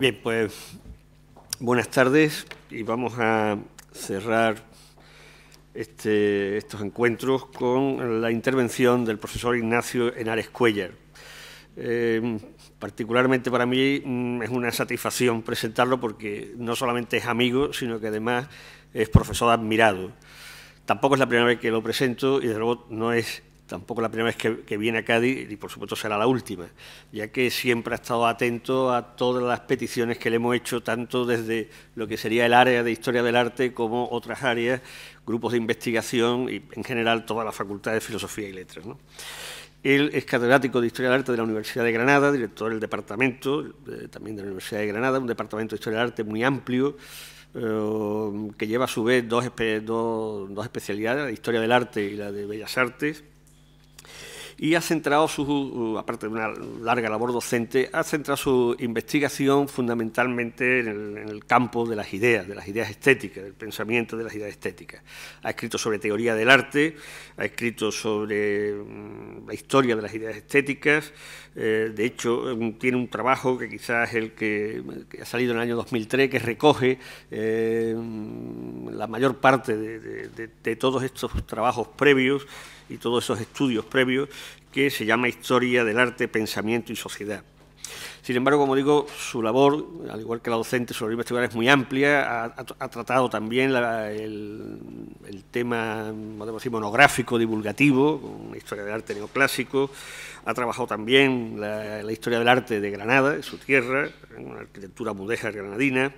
Bien, pues buenas tardes y vamos a cerrar este, estos encuentros con la intervención del profesor Ignacio Henares Cuellar. Eh, particularmente para mí mm, es una satisfacción presentarlo porque no solamente es amigo, sino que además es profesor admirado. Tampoco es la primera vez que lo presento y de luego no es tampoco la primera vez que, viene a Cádiz y por supuesto será la última, ya que siempre ha estado atento a todas las peticiones que le hemos hecho, tanto desde lo que sería el área de historia del arte como otras áreas, grupos de investigación y en general toda la Facultad de Filosofía y Letras. Él es catedrático de Historia del Arte de la Universidad de Granada, director del departamento, eh, también de la Universidad de Granada, un departamento de Historia del Arte muy amplio, eh, que lleva a su vez dos, dos especialidades, la de Historia del Arte y la de Bellas Artes, y ha centrado su, uh, aparte de una larga labor docente, ha centrado su investigación fundamentalmente en el, campo de las ideas, de las ideas estéticas, del pensamiento de las ideas estéticas. Ha escrito sobre teoría del arte, ha escrito sobre mm, la historia de las ideas estéticas, eh, de hecho mm, tiene un trabajo que quizás es el que, ha salido en el año 2003, que recoge eh, mm, la mayor parte de todos estos trabajos previos, y todos esos estudios previos que se llama Historia del Arte, Pensamiento y Sociedad. Sin embargo, como digo, su labor, al igual que la docente sobre investigar, es muy amplia. Ha, tratado también el, tema decir, monográfico, divulgativo, una historia del arte neoclásico. Ha trabajado también la, historia del arte de Granada, de su tierra, en una arquitectura mudéjar granadina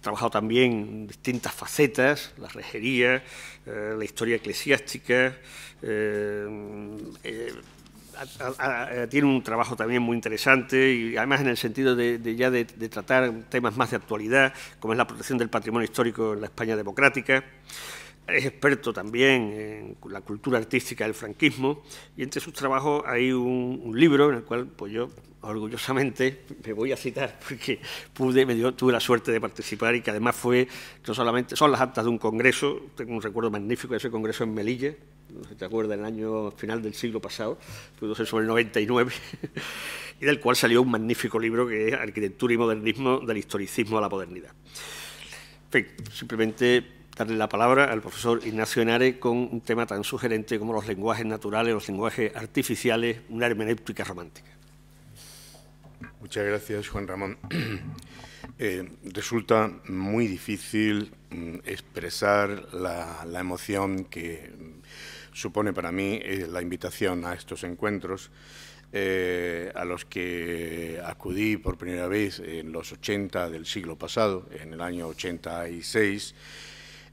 trabajado también distintas facetas, la rejería, eh, la historia eclesiástica. Eh, eh, tiene un trabajo también muy interesante y además en el sentido de, ya de, tratar temas más de actualidad, como es la protección del patrimonio histórico en la España democrática. Es experto también en la cultura artística del franquismo y entre sus trabajos hay un, libro en el cual pues yo orgullosamente me voy a citar porque pude, me dio, tuve la suerte de participar y que además fue, no solamente, son las actas de un congreso, tengo un recuerdo magnífico de ese congreso en Melilla, no sé si te acuerdas, en el año final del siglo pasado, pudo ser sobre el 99, y del cual salió un magnífico libro que es Arquitectura y Modernismo del Historicismo a la Modernidad. En simplemente darle la palabra al profesor Ignacio Henare con un tema tan sugerente como los lenguajes naturales, los lenguajes artificiales, una hermenéutica romántica. Muchas gracias, Juan Ramón. Eh, resulta muy difícil mm, expresar la, emoción que supone para mí eh, la invitación a estos encuentros, eh, a los que acudí por primera vez en los 80 del siglo pasado, en el año 86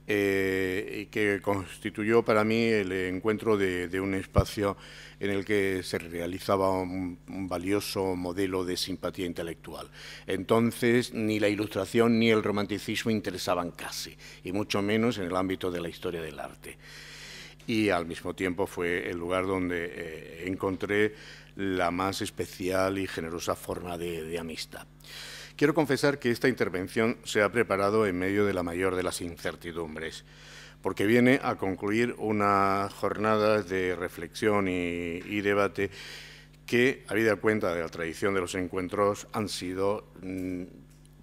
eh, y que constituyó para mí el encuentro de, un espacio en el que se realizaba un, valioso modelo de simpatía intelectual. Entonces, ni la ilustración ni el romanticismo interesaban casi, y mucho menos en el ámbito de la historia del arte. Y al mismo tiempo fue el lugar donde eh, encontré la más especial y generosa forma de amistad. Quiero confesar que esta intervención se ha preparado en medio de la mayor de las incertidumbres, porque viene a concluir una jornada de reflexión y, debate que, habida cuenta de la tradición de los encuentros, han sido mm,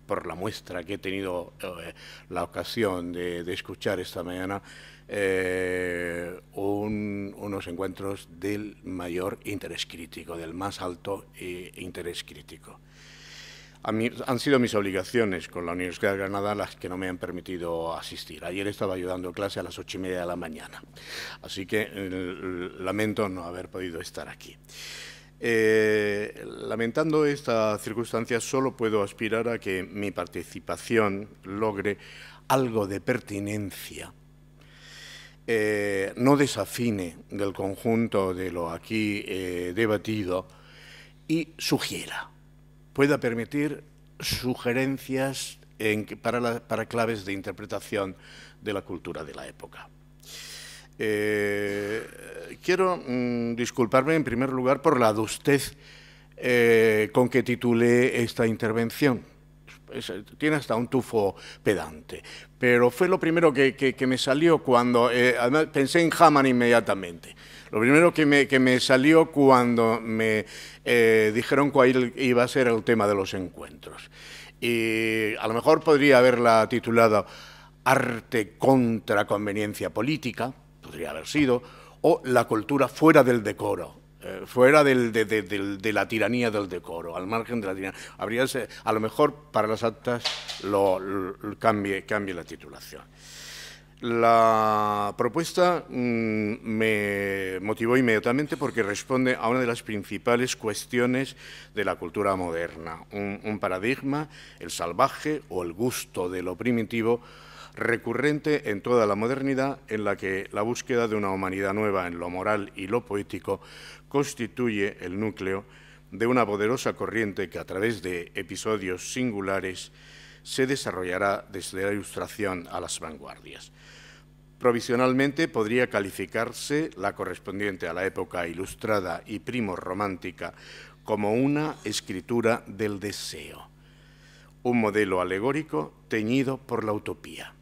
por la muestra que he tenido eh, la ocasión de, escuchar esta mañana, eh, unos encuentros del mayor interés crítico, del más alto eh, interés crítico han sido mis obligaciones con la Universidad de Granada las que no me han permitido asistir. Ayer estaba ayudando clase a las ocho y media de la mañana, así que lamento no haber podido estar aquí. Eh, lamentando esta circunstancia, solo puedo aspirar a que mi participación logre algo de pertinencia eh, no desafine del conjunto de lo aquí eh, debatido y sugiera pueda permitir sugerencias para, para, claves de interpretación de la cultura de la época. Eh, quiero mm, disculparme en primer lugar por la adustez eh, con que titulé esta intervención. tiene hasta un tufo pedante, pero fue lo primero que, que, me salió cuando, eh, pensé en Haman inmediatamente. Lo primero que me, que me salió cuando me eh, dijeron cuál iba a ser el tema de los encuentros. Y a lo mejor podría haberla titulado Arte contra conveniencia política, podría haber sido, o La cultura fuera del decoro, eh, fuera de, la tiranía del decoro, al margen de la tiranía. a lo mejor para las actas cambie, cambie la titulación. La propuesta mm, me motivó inmediatamente porque responde a una de las principales cuestiones de la cultura moderna, un, paradigma, el salvaje o el gusto de lo primitivo, recurrente en toda la modernidad, en la que la búsqueda de una humanidad nueva en lo moral y lo poético constituye el núcleo de una poderosa corriente que a través de episodios singulares se desarrollará desde la ilustración a las vanguardias. Provisionalmente podría calificarse la correspondiente a la época ilustrada y primo-romántica como una escritura del deseo, un modelo alegórico teñido por la utopía.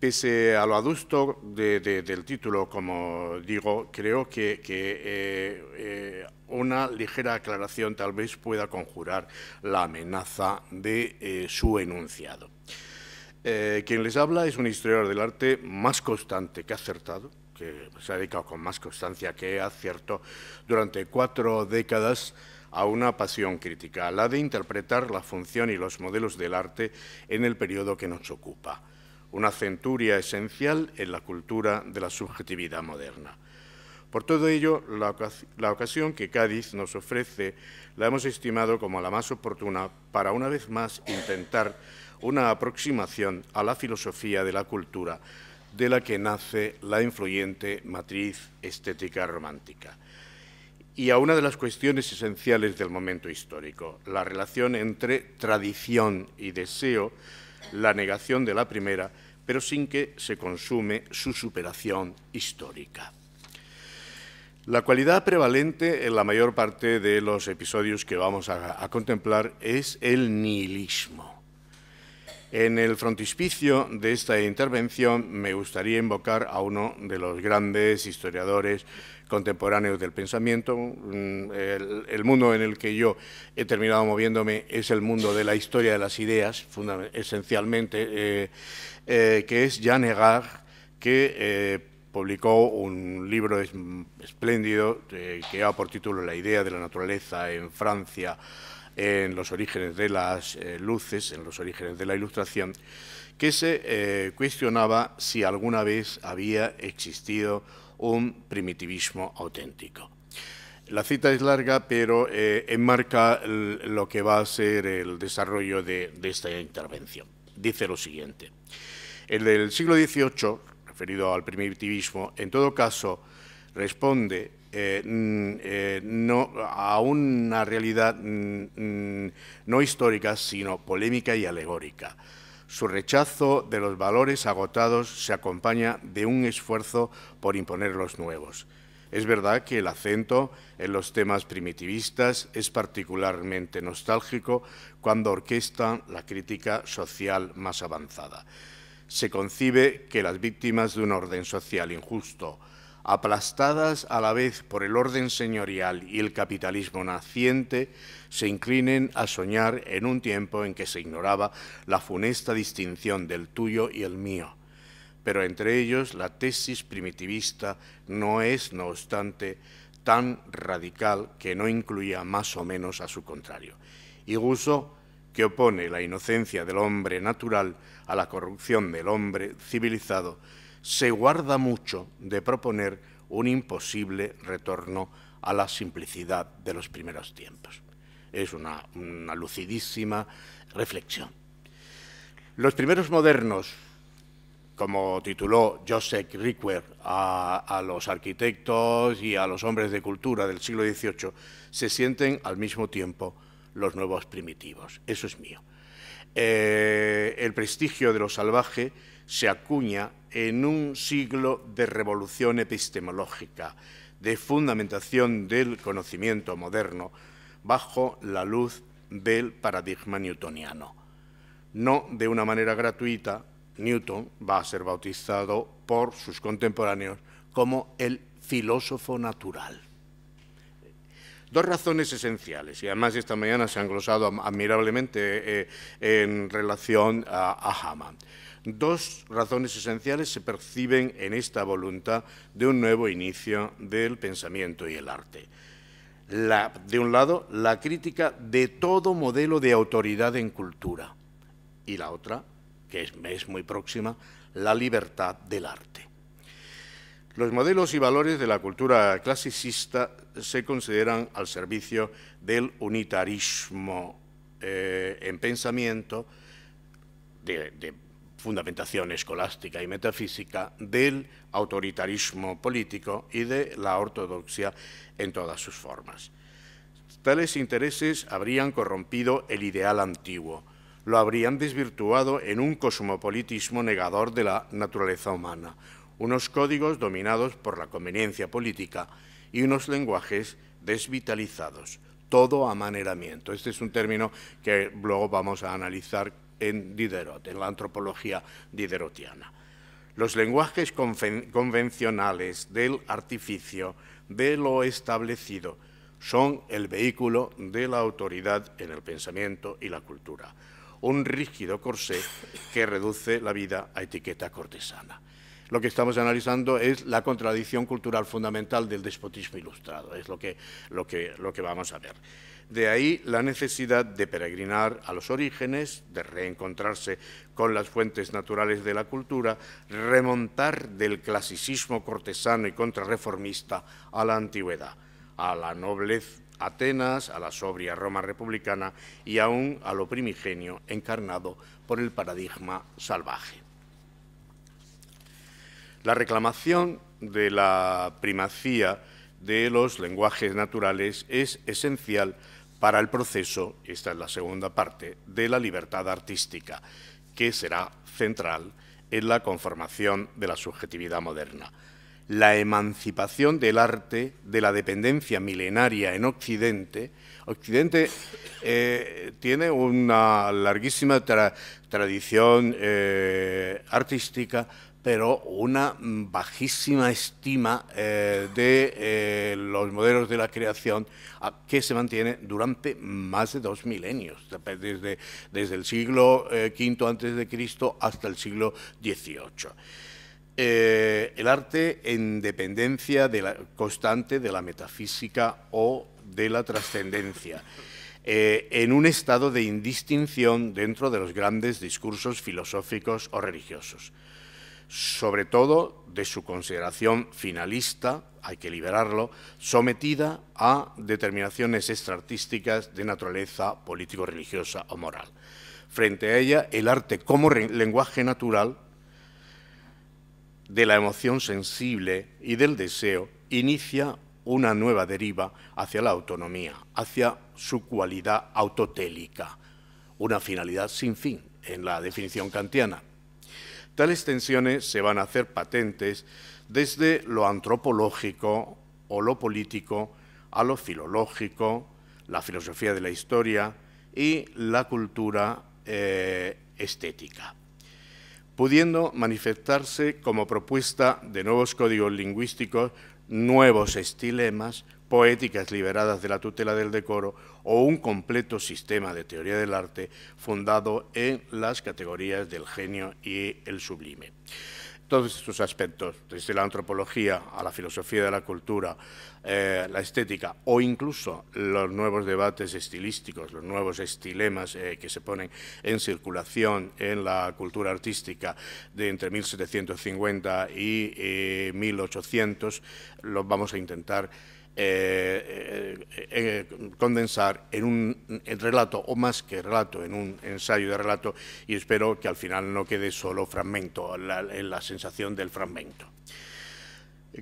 Pese a lo adusto del título, como digo, creo que, eh, eh, una ligera aclaración tal vez pueda conjurar la amenaza de eh, su enunciado. Eh, quien les habla es un historiador del arte más constante que ha acertado, que se ha dedicado con más constancia que acierto durante cuatro décadas a una pasión crítica, la de interpretar la función y los modelos del arte en el periodo que nos ocupa, una centuria esencial en la cultura de la subjetividad moderna. Por todo ello, la, ocasión que Cádiz nos ofrece la hemos estimado como la más oportuna para una vez más intentar una aproximación a la filosofía de la cultura de la que nace la influyente matriz estética romántica y a una de las cuestiones esenciales del momento histórico, la relación entre tradición y deseo, la negación de la primera, pero sin que se consume su superación histórica. La cualidad prevalente en la mayor parte de los episodios que vamos a, contemplar es el nihilismo. En el frontispicio de esta intervención me gustaría invocar a uno de los grandes historiadores contemporáneos del pensamiento. Mm, el, mundo en el que yo he terminado moviéndome es el mundo de la historia de las ideas, esencialmente, eh, eh, que es ya negar que eh, publicó un libro espléndido eh, que va por título La idea de la naturaleza en Francia, en los orígenes de las eh, luces, en los orígenes de la ilustración, que se eh, cuestionaba si alguna vez había existido un primitivismo auténtico. La cita es larga, pero enmarca lo que va a ser el desarrollo de, de esta intervención. Dice lo siguiente. El del siglo XVIII referido al primitivismo, en todo caso responde eh, mm, eh, no, a una realidad mm, mm, no histórica, sino polémica y alegórica. Su rechazo de los valores agotados se acompaña de un esfuerzo por imponer los nuevos. Es verdad que el acento en los temas primitivistas es particularmente nostálgico cuando orquestan la crítica social más avanzada se concibe que las víctimas de un orden social injusto, aplastadas a la vez por el orden señorial y el capitalismo naciente, se inclinen a soñar en un tiempo en que se ignoraba la funesta distinción del tuyo y el mío. Pero entre ellos la tesis primitivista no es, no obstante, tan radical que no incluya más o menos a su contrario. Y que opone la inocencia del hombre natural a la corrupción del hombre civilizado, se guarda mucho de proponer un imposible retorno a la simplicidad de los primeros tiempos. Es una, lucidísima reflexión. Los primeros modernos, como tituló Joseph Rickwer a, los arquitectos y a los hombres de cultura del siglo XVIII, se sienten al mismo tiempo los nuevos primitivos. Eso es mío. Eh, el prestigio de lo salvaje se acuña en un siglo de revolución epistemológica, de fundamentación del conocimiento moderno bajo la luz del paradigma newtoniano. No de una manera gratuita, Newton va a ser bautizado por sus contemporáneos como el filósofo natural. Dos razones esenciales, y además esta mañana se han glosado admirablemente eh, en relación a, a Haman. Dos razones esenciales se perciben en esta voluntad de un nuevo inicio del pensamiento y el arte. de un lado, la crítica de todo modelo de autoridad en cultura y la otra, que es, es muy próxima, la libertad del arte. Los modelos y valores de la cultura clasicista se consideran al servicio del unitarismo eh, en pensamiento, de, de fundamentación escolástica y metafísica, del autoritarismo político y de la ortodoxia en todas sus formas. Tales intereses habrían corrompido el ideal antiguo, lo habrían desvirtuado en un cosmopolitismo negador de la naturaleza humana, unos códigos dominados por la conveniencia política y unos lenguajes desvitalizados, todo amaneramiento. Este es un término que luego vamos a analizar en Diderot, en la antropología diderotiana. Los lenguajes convencionales del artificio, de lo establecido, son el vehículo de la autoridad en el pensamiento y la cultura, un rígido corsé que reduce la vida a etiqueta cortesana lo que estamos analizando es la contradicción cultural fundamental del despotismo ilustrado, es lo que, vamos a ver. De ahí la necesidad de peregrinar a los orígenes, de reencontrarse con las fuentes naturales de la cultura, remontar del clasicismo cortesano y contrarreformista a la antigüedad, a la noblez Atenas, a la sobria Roma republicana y aún a lo primigenio encarnado por el paradigma salvaje la reclamación de la primacía de los lenguajes naturales es esencial para el proceso, esta es la segunda parte, de la libertad artística, que será central en la conformación de la subjetividad moderna. La emancipación del arte de la dependencia milenaria en Occidente. Occidente eh, tiene una larguísima tradición eh, artística, pero una bajísima estima eh, de eh, los modelos de la creación que se mantiene durante más de dos milenios, desde, el siglo V eh, antes de Cristo hasta el siglo XVIII. el arte en dependencia constante de la metafísica o de la trascendencia. en un estado de indistinción dentro de los grandes discursos filosóficos o religiosos sobre todo de su consideración finalista, hay que liberarlo, sometida a determinaciones extraartísticas de naturaleza político-religiosa o moral. Frente a ella, el arte como lenguaje natural de la emoción sensible y del deseo inicia una nueva deriva hacia la autonomía, hacia su cualidad autotélica, una finalidad sin fin en la definición kantiana Tales tensiones se van a hacer patentes desde lo antropológico o lo político a lo filológico, la filosofía de la historia y la cultura eh, estética, pudiendo manifestarse como propuesta de nuevos códigos lingüísticos, nuevos estilemas, poéticas liberadas de la tutela del decoro o un completo sistema de teoría del arte fundado en las categorías del genio y el sublime. Todos estos aspectos, desde la antropología a la filosofía de la cultura, eh, la estética o incluso los nuevos debates estilísticos, los nuevos estilemas eh, que se ponen en circulación en la cultura artística de entre 1750 y 1800, eh, los vamos a intentar eh, eh, eh, condensar en un relato, o más que relato, en un ensayo de relato, y espero que al final no quede solo fragmento, en la sensación del fragmento.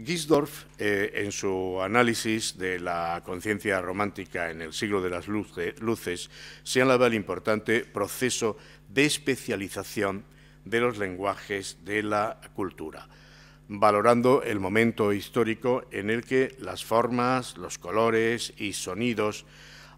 Gisdorf, en su análisis de la conciencia romántica en el siglo de las luces... luces, señalaba el importante proceso de especialización de los lenguajes de la cultura valorando el momento histórico en el que las formas, los colores y sonidos,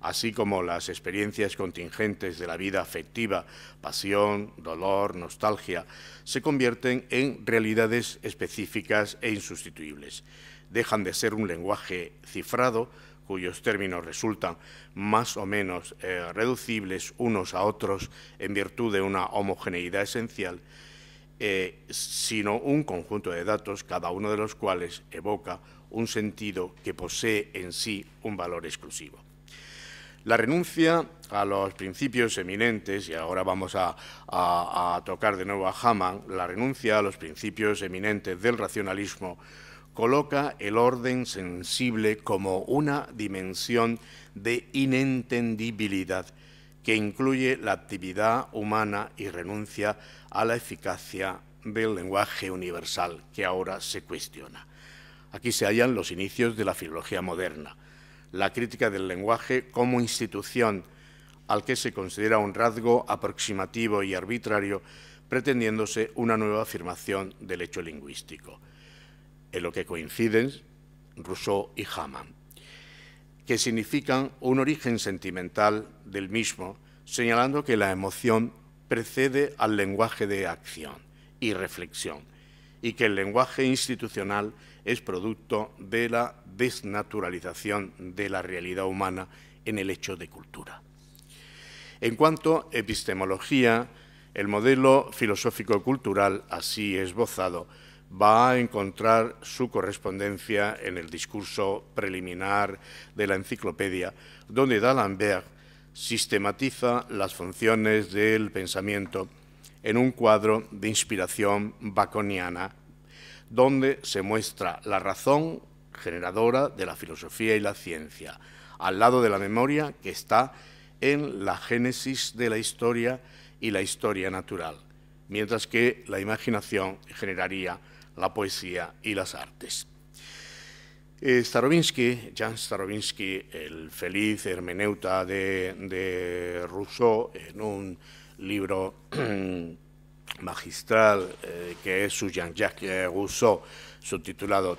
así como las experiencias contingentes de la vida afectiva, pasión, dolor, nostalgia, se convierten en realidades específicas e insustituibles. Dejan de ser un lenguaje cifrado, cuyos términos resultan más o menos eh, reducibles unos a otros en virtud de una homogeneidad esencial, eh, sino un conjunto de datos, cada uno de los cuales evoca un sentido que posee en sí un valor exclusivo. La renuncia a los principios eminentes, y ahora vamos a, a tocar de nuevo a Hamann, la renuncia a los principios eminentes del racionalismo coloca el orden sensible como una dimensión de inentendibilidad que incluye la actividad humana y renuncia a la eficacia del lenguaje universal que ahora se cuestiona. Aquí se hallan los inicios de la filología moderna, la crítica del lenguaje como institución al que se considera un rasgo aproximativo y arbitrario, pretendiéndose una nueva afirmación del hecho lingüístico, en lo que coinciden Rousseau y Hamann que significan un origen sentimental del mismo, señalando que la emoción precede al lenguaje de acción y reflexión, y que el lenguaje institucional es producto de la desnaturalización de la realidad humana en el hecho de cultura. En cuanto a epistemología, el modelo filosófico-cultural así esbozado va a encontrar su correspondencia en el discurso preliminar de la enciclopedia, donde D'Alembert sistematiza las funciones del pensamiento en un cuadro de inspiración baconiana, donde se muestra la razón generadora de la filosofía y la ciencia, al lado de la memoria que está en la génesis de la historia y la historia natural, mientras que la imaginación generaría la poesía y las artes. Eh, Jan Starobinsky, el feliz hermeneuta de, Rousseau, en un libro magistral eh, que es su Jean-Jacques Rousseau, subtitulado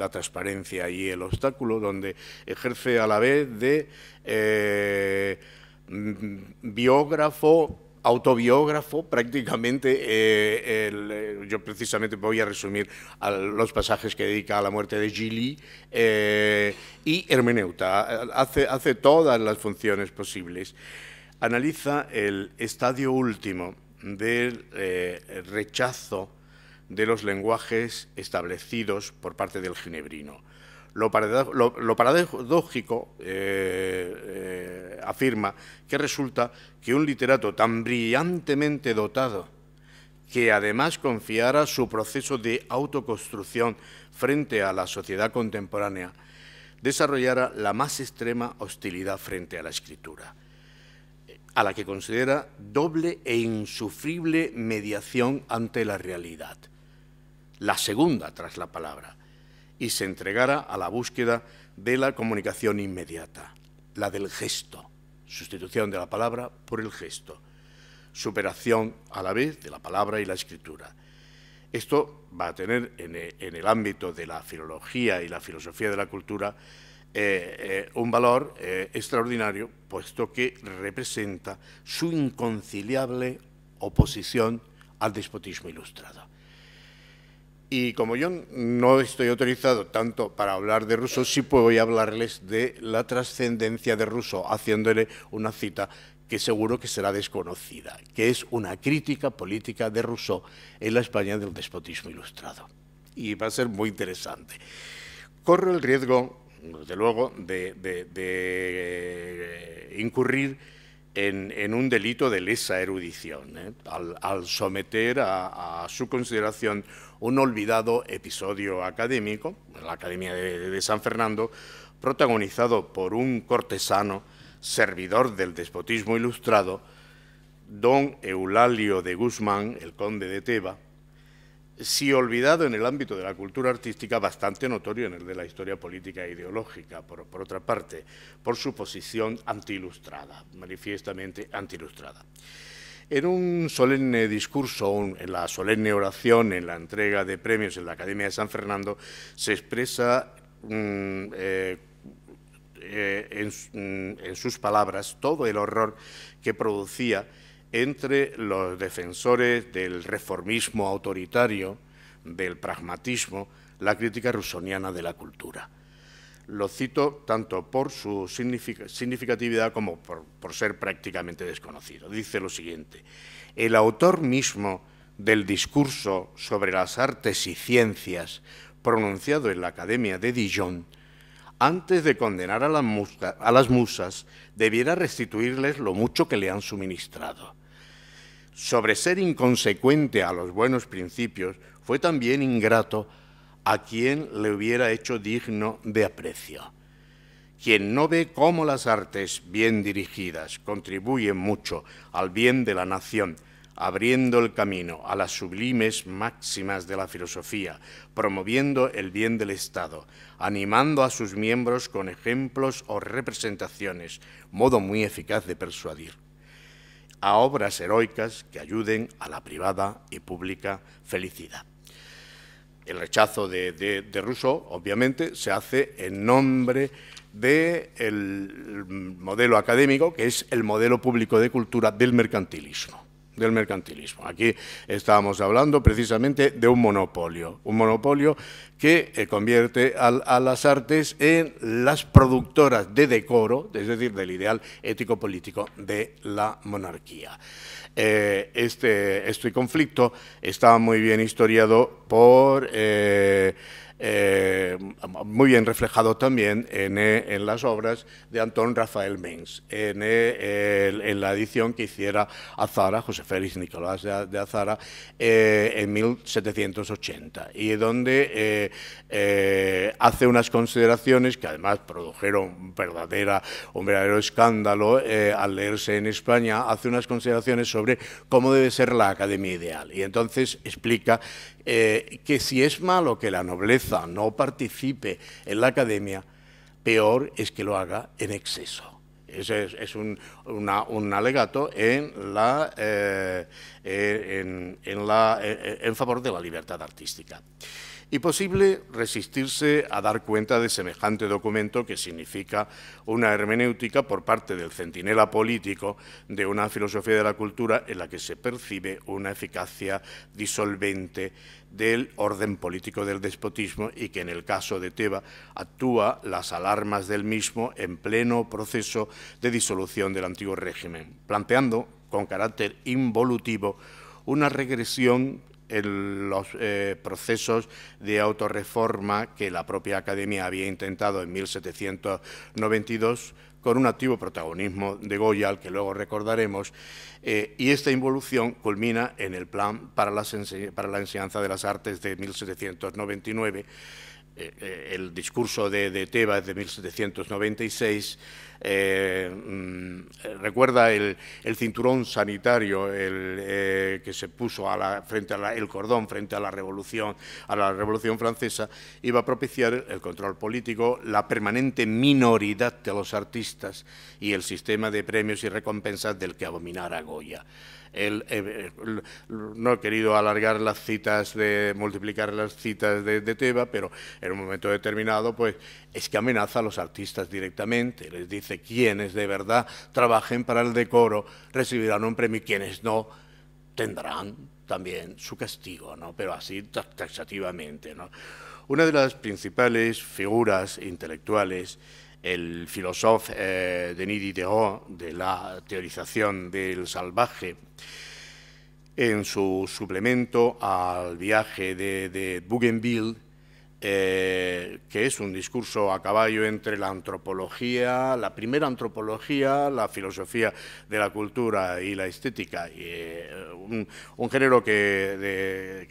La transparencia y el obstáculo, donde ejerce a la vez de eh, biógrafo autobiógrafo prácticamente. Eh, eh, yo precisamente voy a resumir los pasajes que dedica a la muerte de Gili eh, y hermeneuta. Hace, todas las funciones posibles. Analiza el estadio último del rechazo de los lenguajes establecidos por parte del ginebrino. Lo, paradójico, eh, eh, afirma, que resulta que un literato tan brillantemente dotado, que además confiara su proceso de autoconstrucción frente a la sociedad contemporánea, desarrollara la más extrema hostilidad frente a la escritura, a la que considera doble e insufrible mediación ante la realidad, la segunda tras la palabra, y se entregara a la búsqueda de la comunicación inmediata, la del gesto, sustitución de la palabra por el gesto, superación a la vez de la palabra y la escritura. Esto va a tener en, eh, el ámbito de la filología y la filosofía de la cultura eh, eh, un valor extraordinario, puesto que representa su inconciliable oposición al despotismo ilustrado. Y como yo no estoy autorizado tanto para hablar de ruso, sí puedo hablarles de la trascendencia de ruso, haciéndole una cita que seguro que será desconocida, que es una crítica política de Rousseau en la España del despotismo ilustrado. Y va a ser muy interesante. Corro el riesgo, desde luego, de, eh, incurrir en, un delito de lesa erudición, ¿eh? al, someter a su consideración un olvidado episodio académico, la Academia de, San Fernando, protagonizado por un cortesano, servidor del despotismo ilustrado, don Eulalio de Guzmán, el conde de Teba, si olvidado en el ámbito de la cultura artística, bastante notorio en el de la historia política e ideológica, por, por otra parte, por su posición anti-ilustrada, manifiestamente antiilustrada. En un solemne discurso, en la solemne oración, en la entrega de premios en la Academia de San Fernando, se expresa mm, eh, eh, en, mm, en sus palabras todo el horror que producía entre los defensores del reformismo autoritario, del pragmatismo, la crítica rusoniana de la cultura lo cito tanto por su significatividad como por, ser prácticamente desconocido. Dice lo siguiente, el autor mismo del discurso sobre las artes y ciencias pronunciado en la Academia de Dijon, antes de condenar a, a las musas, debiera restituirles lo mucho que le han suministrado. Sobre ser inconsecuente a los buenos principios, fue también ingrato a quien le hubiera hecho digno de aprecio. Quien no ve cómo las artes bien dirigidas contribuyen mucho al bien de la nación, abriendo el camino a las sublimes máximas de la filosofía, promoviendo el bien del Estado, animando a sus miembros con ejemplos o representaciones, modo muy eficaz de persuadir a obras heroicas que ayuden a la privada y pública felicidad. El rechazo de, Rousseau, obviamente, se hace en nombre del modelo académico, que es el modelo público de cultura del mercantilismo del mercantilismo. Aquí estábamos hablando precisamente de un monopolio, un monopolio que eh, convierte a, las artes en las productoras de decoro, es decir, del ideal ético-político de la monarquía. Eh, este, este, conflicto está muy bien historiado por... Eh, eh, muy bien reflejado también eh, en, las obras de Antón Rafael Mengs, eh, en, la edición que hiciera Azara, José Félix Nicolás de, Azara, en 1780, y donde hace unas consideraciones que además produjeron verdadera, un verdadero escándalo al leerse en España, hace unas consideraciones sobre cómo debe ser la academia ideal. Y entonces explica eh, que si es malo que la nobleza no participe en la academia, peor es que lo haga en exceso. Ese es, un, alegato eh, eh, en favor de la libertad artística y posible resistirse a dar cuenta de semejante documento que significa una hermenéutica por parte del centinela político de una filosofía de la cultura en la que se percibe una eficacia disolvente del orden político del despotismo y que en el caso de Teba actúa las alarmas del mismo en pleno proceso de disolución del antiguo régimen, planteando con carácter involutivo una regresión en los eh, procesos de autorreforma que la propia Academia había intentado en 1792 con un activo protagonismo de Goya, al que luego recordaremos, eh, y esta involución culmina en el Plan para, para la Enseñanza de las Artes de 1799, eh, el discurso de, de, Tebas de 1796 eh, mm, recuerda el, cinturón sanitario eh, que se puso frente a el cordón frente a la revolución a la revolución francesa iba a propiciar el control político la permanente minoridad de los artistas y el sistema de premios y recompensas del que abominara Goya. Eh, eh, no he querido alargar las citas, de multiplicar las citas de, Teba, pero en un momento determinado, pues es que amenaza a los artistas directamente, les dice quienes de verdad trabajen para el decoro recibirán un premio y quienes no tendrán también su castigo, ¿no? pero así taxativamente. Una de las principales figuras intelectuales el filósofo eh, Denis Diderot de la teorización del salvaje, en su suplemento al viaje de Bougainville, eh, que es un discurso a caballo entre la antropología, la primera antropología, la filosofía de la cultura y la estética, y, eh, un, género que,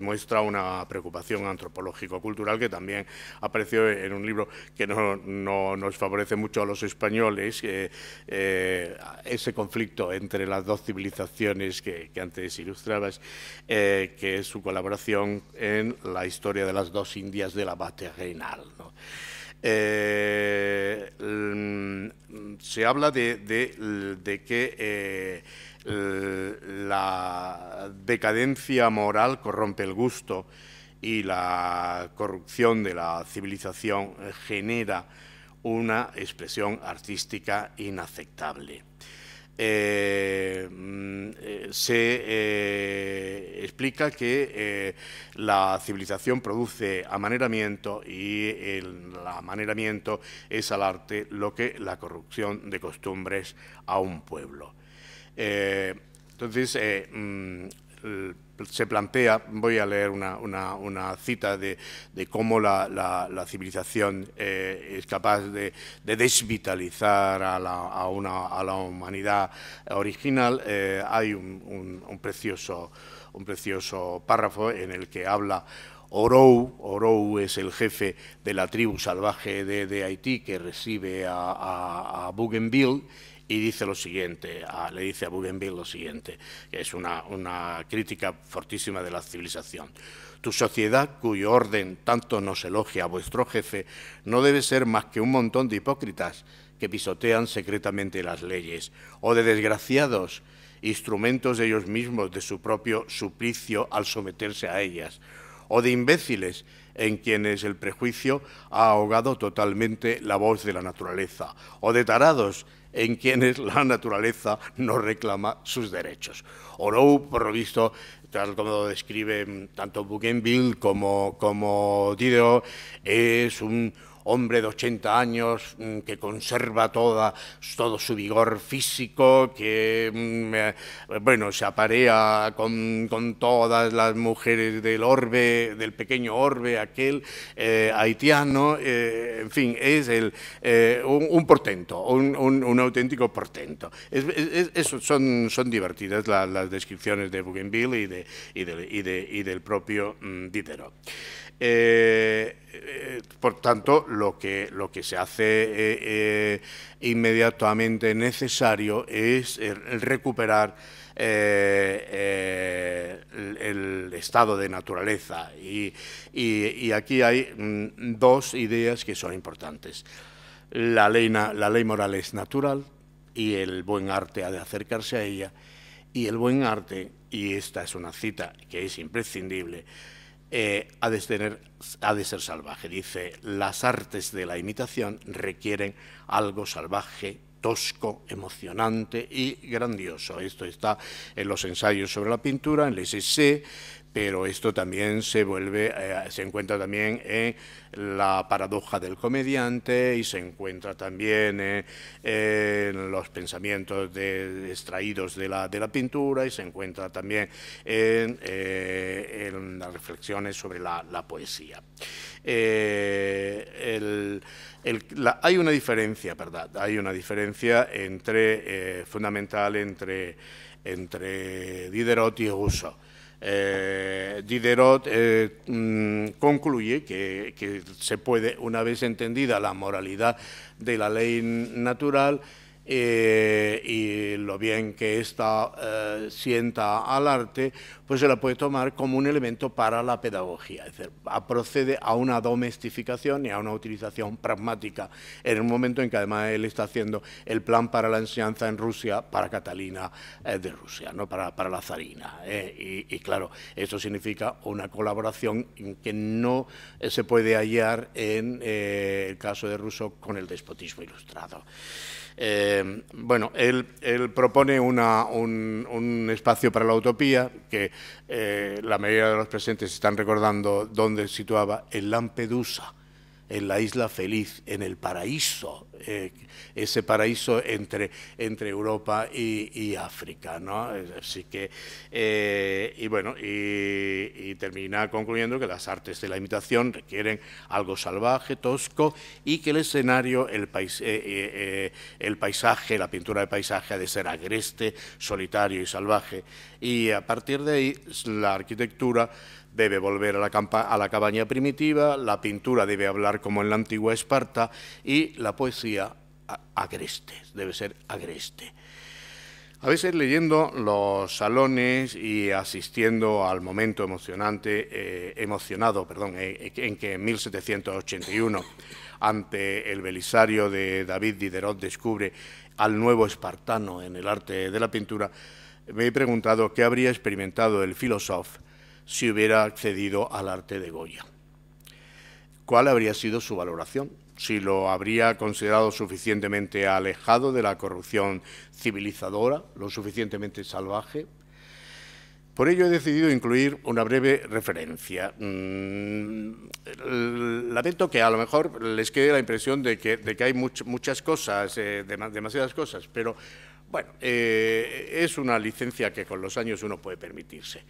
muestra una preocupación antropológico-cultural que también apareció en un libro que no, nos favorece mucho a los españoles, eh, ese conflicto entre las dos civilizaciones que, antes ilustrabas, que es su colaboración en la historia de las dos días de la base eh, se habla de, que eh, la decadencia moral corrompe el gusto y la corrupción de la civilización genera una expresión artística inaceptable. Eh, mm, eh, se eh, explica que la civilización produce amaneramiento y el, amaneramiento es al arte lo que la corrupción de costumbres a un pueblo. entonces, mm, se plantea, voy a leer una, cita de, cómo la, civilización eh, es capaz de, desvitalizar a la, humanidad original, eh, hay un, precioso, párrafo en el que habla Orou, Orou es el jefe de la tribu salvaje de, Haití que recibe a Bougainville y dice lo siguiente, le dice a Bougainville lo siguiente, que es una, una crítica fortísima de la civilización. Tu sociedad, cuyo orden tanto nos elogia a vuestro jefe, no debe ser más que un montón de hipócritas que pisotean secretamente las leyes, o de desgraciados, instrumentos de ellos mismos de su propio suplicio al someterse a ellas, o de imbéciles en quienes el prejuicio ha ahogado totalmente la voz de la naturaleza, o de tarados en quienes la naturaleza no reclama sus derechos. Oro, por lo visto, tal como lo describe tanto Bougainville como, como Diderot, es un hombre de 80 años mm, que conserva toda, todo su vigor físico, que, mm, bueno, se aparea con, todas las mujeres del orbe, del pequeño orbe, aquel eh, haitiano, eh, en fin, es el, eh, un, portento, un, auténtico portento. son, son divertidas las, descripciones de Bougainville y, y, y del propio mm, Diderot. Eh, eh, por tanto, lo que, se hace eh, inmediatamente necesario es recuperar el, estado de naturaleza. Y, aquí hay mm, dos ideas que son importantes. La ley, la ley moral es natural y el buen arte ha de acercarse a ella. Y el buen arte, y esta es una cita que es imprescindible, eh, ha, de de ser salvaje. Dice, las artes de la imitación requieren algo salvaje, tosco, emocionante y grandioso. Esto está en los ensayos sobre la pintura, en el SC, pero esto también se vuelve, eh, se encuentra también en la paradoja del comediante y se encuentra también eh, en, los pensamientos extraídos de la, pintura y se encuentra también en, eh, las reflexiones sobre la, poesía. hay una diferencia, ¿verdad? Hay una diferencia entre, fundamental entre, entre Diderot y Rousseau. Eh, Diderot eh, mm, concluye que se puede, una vez entendida la moralidad de la ley natural, eh, y lo bien que ésta eh, sienta al arte, pues se la puede tomar como un elemento para la pedagogía. Es decir, procede a una domestificación y a una utilización pragmática en el momento en que además él está haciendo el plan para la enseñanza en Rusia para Catalina eh, de Rusia, ¿no? para, para la zarina. Y, claro, eso significa una colaboración que no se puede hallar en el caso de Russo con el despotismo ilustrado. Eh, bueno, él, propone un, espacio para la utopía que eh, la mayoría de los presentes están recordando dónde situaba el Lampedusa en la isla feliz, en el paraíso, eh, ese paraíso entre, entre Europa y, África. ¿no? Así que, eh, y bueno, y, termina concluyendo que las artes de la imitación requieren algo salvaje, tosco, y que el escenario, el, eh, el paisaje, la pintura de paisaje ha de ser agreste, solitario y salvaje. Y a partir de ahí, la arquitectura debe volver a la, a la cabaña primitiva, la pintura debe hablar como en la antigua Esparta y la poesía agreste, debe ser agreste. A veces leyendo los salones y asistiendo al momento emocionante, eh, emocionado, perdón, eh, eh, en que en 1781, ante el Belisario de David Diderot, descubre al nuevo espartano en el arte de la pintura, me he preguntado qué habría experimentado el filósofo si hubiera accedido al arte de Goya. ¿Cuál habría sido su valoración? Si lo habría considerado suficientemente alejado de la corrupción civilizadora, lo suficientemente salvaje, por ello he decidido incluir una breve referencia. Mm, lamento que a lo mejor les quede la impresión de que, hay muchas cosas, eh, demasiadas cosas, pero bueno, eh, es una licencia que con los años uno puede permitirse.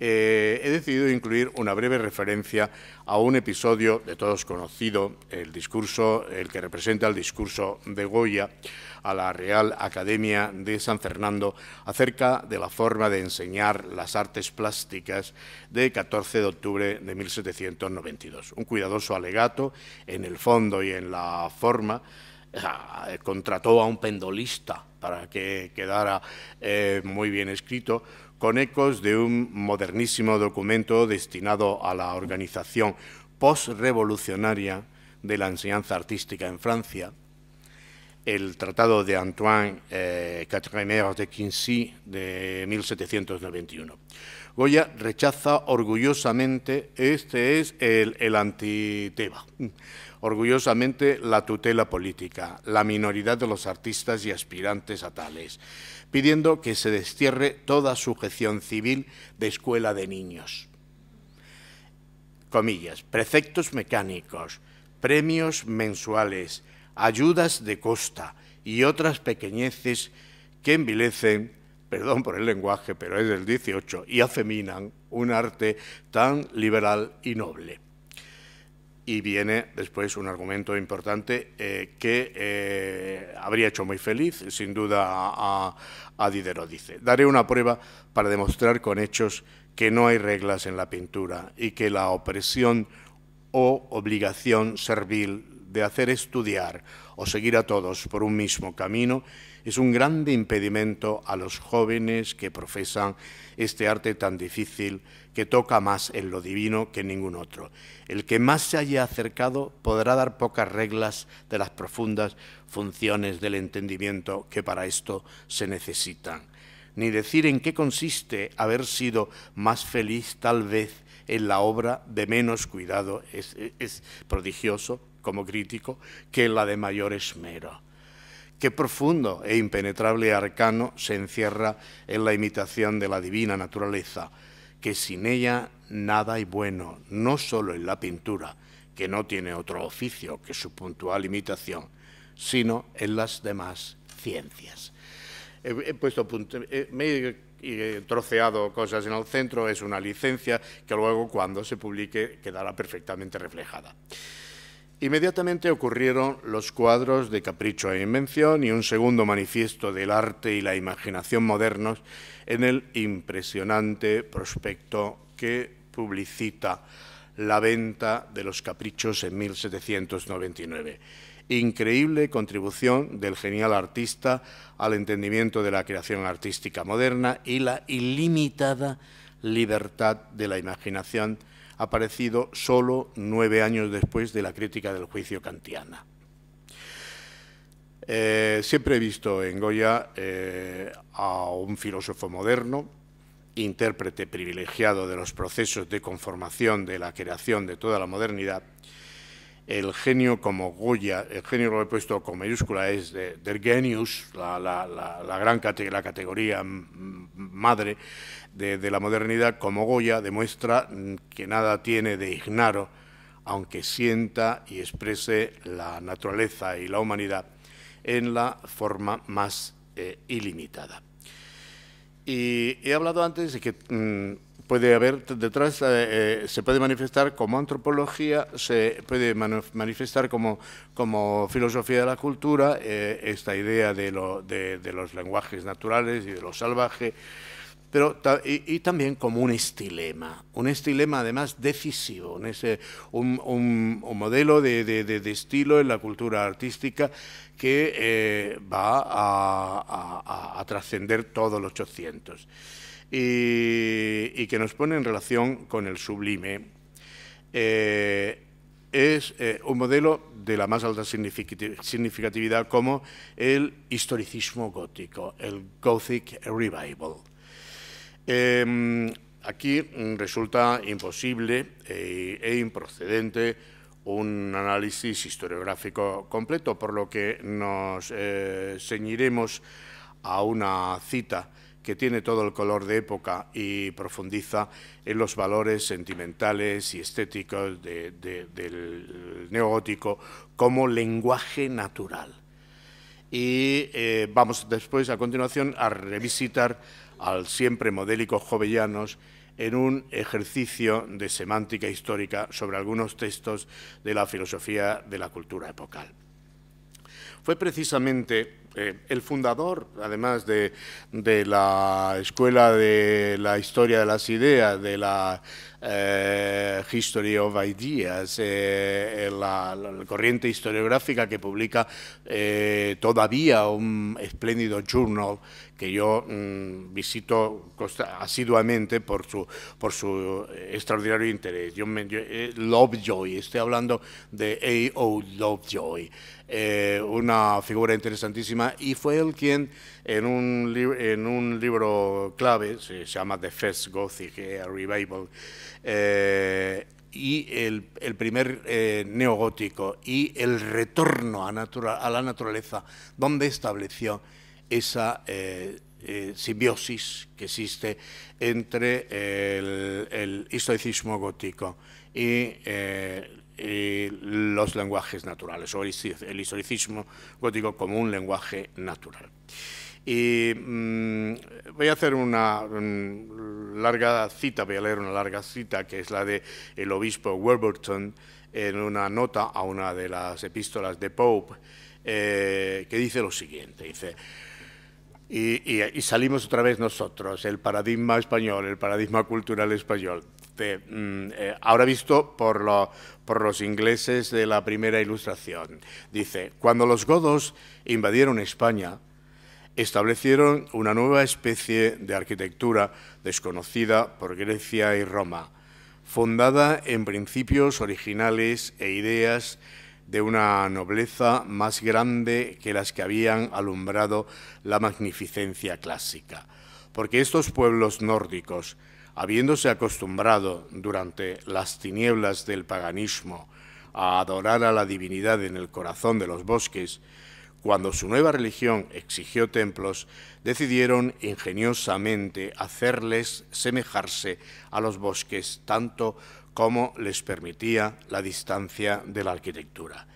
Eh, he decidido incluir una breve referencia a un episodio de todos conocido, el discurso, el que representa el discurso de Goya a la Real Academia de San Fernando acerca de la forma de enseñar las artes plásticas de 14 de octubre de 1792. Un cuidadoso alegato en el fondo y en la forma Ah, contrató a un pendolista para que quedara eh, muy bien escrito, con ecos de un modernísimo documento destinado a la organización postrevolucionaria de la enseñanza artística en Francia, el Tratado de Antoine eh, Quatremer de Quincy de 1791. Goya rechaza orgullosamente, este es el, el antiteba, orgullosamente la tutela política, la minoridad de los artistas y aspirantes a tales, pidiendo que se destierre toda sujeción civil de escuela de niños. Comillas, preceptos mecánicos, premios mensuales, ayudas de costa y otras pequeñeces que envilecen perdón por el lenguaje, pero es del 18, y afeminan un arte tan liberal y noble y viene después un argumento importante eh, que eh, habría hecho muy feliz, sin duda, a, a, Diderot. Dice, daré una prueba para demostrar con hechos que no hay reglas en la pintura y que la opresión o obligación servil de hacer estudiar o seguir a todos por un mismo camino es un grande impedimento a los jóvenes que profesan este arte tan difícil que toca más en lo divino que en ningún otro. El que más se haya acercado podrá dar pocas reglas de las profundas funciones del entendimiento que para esto se necesitan, ni decir en qué consiste haber sido más feliz tal vez en la obra de menos cuidado, es, es prodigioso como crítico, que en la de mayor esmero Qué profundo e impenetrable arcano se encierra en la imitación de la divina naturaleza, que sin ella nada hay bueno, no solo en la pintura, que no tiene otro oficio que su puntual imitación, sino en las demás ciencias. He, puesto he troceado cosas en el centro, es una licencia que luego cuando se publique quedará perfectamente reflejada. Inmediatamente ocurrieron los cuadros de Capricho e Invención y un segundo manifiesto del arte y la imaginación modernos en el impresionante prospecto que publicita la venta de los caprichos en 1799. Increíble contribución del genial artista al entendimiento de la creación artística moderna y la ilimitada libertad de la imaginación aparecido solo nueve años después de la crítica del juicio kantiana. Eh, siempre he visto en Goya eh, a un filósofo moderno, intérprete privilegiado de los procesos de conformación de la creación de toda la modernidad, el genio como Goya, el genio lo he puesto con mayúscula, es de, del genius, la, gran categoría madre de, la modernidad, como Goya demuestra mm, que nada tiene de ignaro, aunque sienta y exprese la naturaleza y la humanidad en la forma más eh, ilimitada. Y he hablado antes de que... Mm, puede haber detrás, eh, eh, se puede manifestar como antropología, se puede manifestar como, como filosofía de la cultura, eh, esta idea de, los lenguajes naturales y de lo salvaje, pero, y, también como un estilema, un estilema además decisivo, un, un, modelo de, estilo en la cultura artística que va a, trascender todos los 800 y, que nos pone en relación con el sublime. Eh, es eh, un modelo de la más alta significatividad como el historicismo gótico, el Gothic Revival. Em, aquí resulta imposible eh, e, improcedente un análisis historiográfico completo, por lo que nos ceñiremos a una cita que tiene todo el color de época y profundiza en los valores sentimentales y estéticos del neogótico como lenguaje natural. Y eh, vamos después, a continuación, a revisitar al siempre modélico Jovellanos en un ejercicio de semántica histórica sobre algunos textos de la filosofía de la cultura epocal. Fue precisamente eh, el fundador, además de, la Escuela de la Historia de las Ideas, de la eh, History of Ideas, eh, la, corriente historiográfica que publica todavía un espléndido journal que yo mm, visito asiduamente por su, por su extraordinario interés. Yo, Lovejoy, estoy hablando de A.O. Lovejoy, una figura interesantísima y fue él quien en un, en un libro clave, se llama The First Gothic eh, Revival, eh, y el, primer eh, neogótico y el retorno a, a, la naturaleza, donde estableció esa simbiosis que existe entre el, el historicismo gótico y eh, los lenguajes naturales o el historicismo gótico como un lenguaje natural. Y mm, voy a hacer una mm, larga cita, voy a leer una larga cita que es la de obispo Warburton en una nota a una de las epístolas de Pope eh, que dice lo siguiente, dice y salimos otra vez nosotros, el paradigma español, el paradigma cultural español. Este, mm, eh, ahora visto por los ingleses de la primera ilustración. Dice, cuando los godos invadieron España, establecieron una nueva especie de arquitectura desconocida por Grecia y Roma, fundada en principios originales e ideas de una nobleza más grande que las que habían alumbrado la magnificencia clásica. Porque estos pueblos nórdicos, habiéndose acostumbrado durante las tinieblas del paganismo a adorar a la divinidad en el corazón de los bosques, cuando su nueva religión exigió templos, decidieron ingeniosamente hacerles semejarse a los bosques tanto como les permitía la distancia de la arquitectura.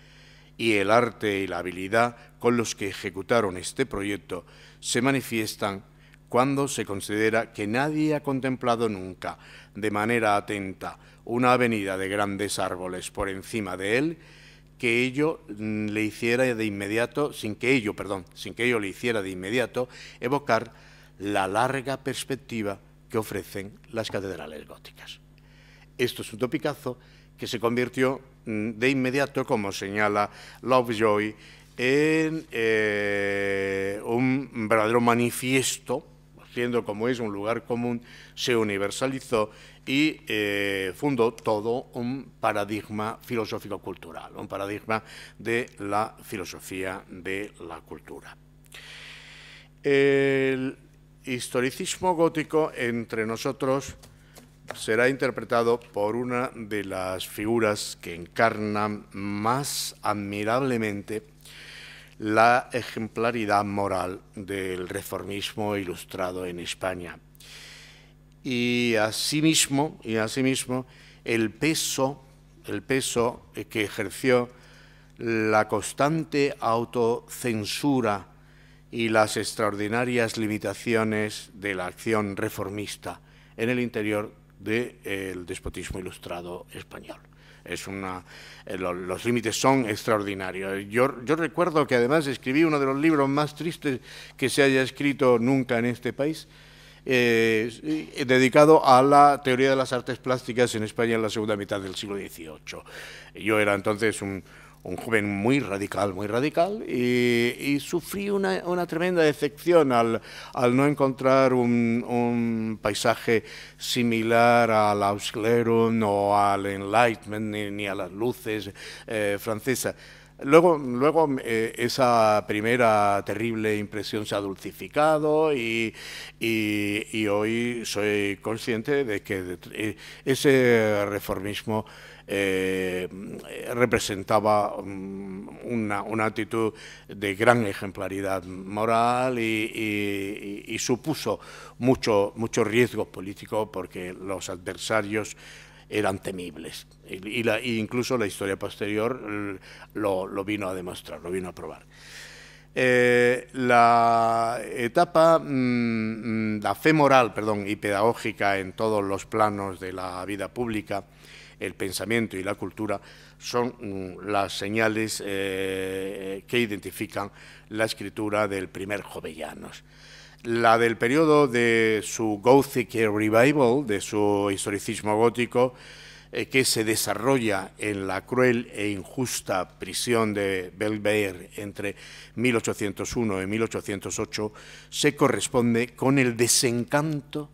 Y el arte y la habilidad con los que ejecutaron este proyecto se manifiestan cuando se considera que nadie ha contemplado nunca de manera atenta una avenida de grandes árboles por encima de él, que ello mm, le hiciera de inmediato, sin que ello, perdón, sin que ello le hiciera de inmediato evocar la larga perspectiva que ofrecen las catedrales góticas. Esto es un topicazo que se convirtió mm, de inmediato, como señala Lovejoy, en eh, un verdadero manifiesto siendo como es un lugar común, se universalizó y eh, fundó todo un paradigma filosófico-cultural, un paradigma de la filosofía de la cultura. El historicismo gótico entre nosotros será interpretado por una de las figuras que encarna más admirablemente la ejemplaridad moral del reformismo ilustrado en España. Y asimismo, y el, peso, el peso que ejerció la constante autocensura y las extraordinarias limitaciones de la acción reformista en el interior del despotismo ilustrado español es una, eh, los límites son extraordinarios. Yo, recuerdo que además escribí uno de los libros más tristes que se haya escrito nunca en este país, eh, dedicado a la teoría de las artes plásticas en España en la segunda mitad del siglo XVIII. Yo era entonces un, un joven muy radical, muy radical, y, sufrí una, tremenda decepción al, no encontrar un, paisaje similar al Auxleron o al Enlightenment, ni, a las luces eh, francesas. Luego, luego eh, esa primera terrible impresión se ha dulcificado y hoy soy consciente de que eh, ese reformismo eh, representaba mm, una, actitud de gran ejemplaridad moral y, supuso muchos mucho riesgo político porque los adversarios eran temibles. Y, incluso la historia posterior mm, lo, vino a demostrar, lo vino a probar. Eh, la etapa, de mm, la fe moral, perdón, y pedagógica en todos los planos de la vida pública el pensamiento y la cultura son mm, las señales eh, que identifican la escritura del primer Jovellanos. La del periodo de su Gothic Revival, de su historicismo gótico, eh, que se desarrolla en la cruel e injusta prisión de Belver entre 1801 y 1808, se corresponde con el desencanto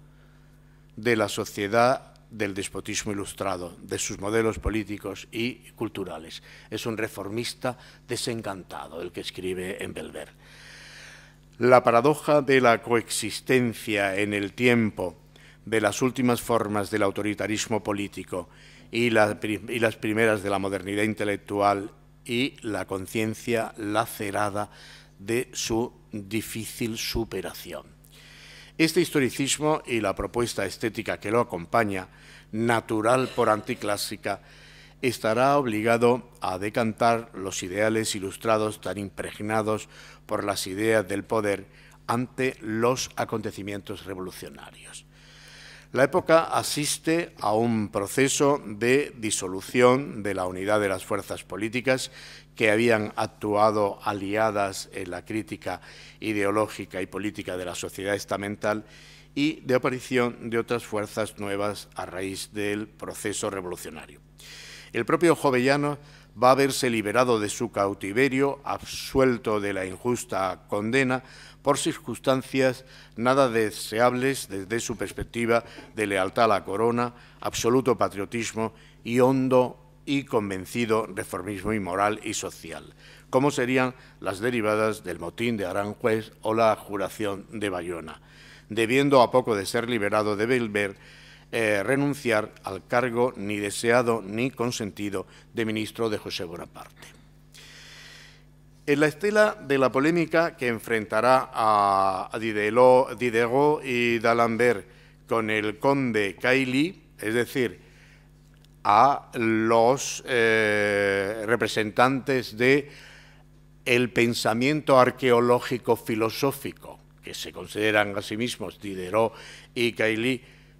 de la sociedad del despotismo ilustrado, de sus modelos políticos y culturales. Es un reformista desencantado el que escribe en Belver. La paradoja de la coexistencia en el tiempo de las últimas formas del autoritarismo político y, y las primeras de la modernidad intelectual y la conciencia lacerada de su difícil superación. Este historicismo y la propuesta estética que lo acompaña, natural por anticlásica, estará obligado a decantar los ideales ilustrados tan impregnados por las ideas del poder ante los acontecimientos revolucionarios. La época asiste a un proceso de disolución de la unidad de las fuerzas políticas que habían actuado aliadas en la crítica ideológica y política de la sociedad estamental y de aparición de otras fuerzas nuevas a raíz del proceso revolucionario. El propio Jovellano va a verse liberado de su cautiverio, absuelto de la injusta condena, por circunstancias nada deseables desde su perspectiva de lealtad a la corona, absoluto patriotismo y hondo y convencido reformismo inmoral y social, como serían las derivadas del motín de Aranjuez o la juración de Bayona, debiendo a poco de ser liberado de Belver eh, renunciar al cargo ni deseado ni consentido de ministro de José Bonaparte. En la estela de la polémica que enfrentará a Diderot y D'Alembert con el conde Cayley, es decir, a los eh, representantes de el pensamiento arqueológico filosófico que se consideran a sí mismos Diderot y